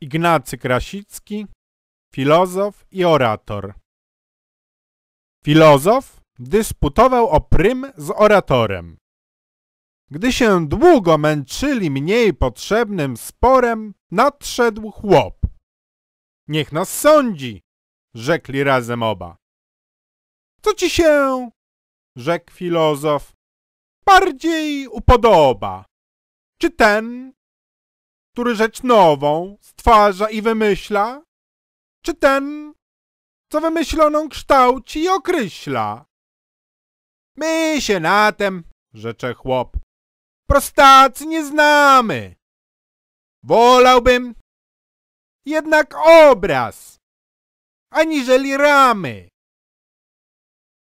Ignacy Krasicki, filozof i orator. Filozof dysputował o prym z oratorem. Gdy się długo męczyli mniej potrzebnym sporem, nadszedł chłop. Niech nas sądzi, rzekli razem oba. Co ci się, rzekł filozof, bardziej upodoba? Czy ten, który rzecz nową stwarza i wymyśla, czy ten, co wymyśloną kształci i określa? My się na tem, rzecze chłop, prostacy nie znamy. Wolałbym jednak obraz, aniżeli ramy.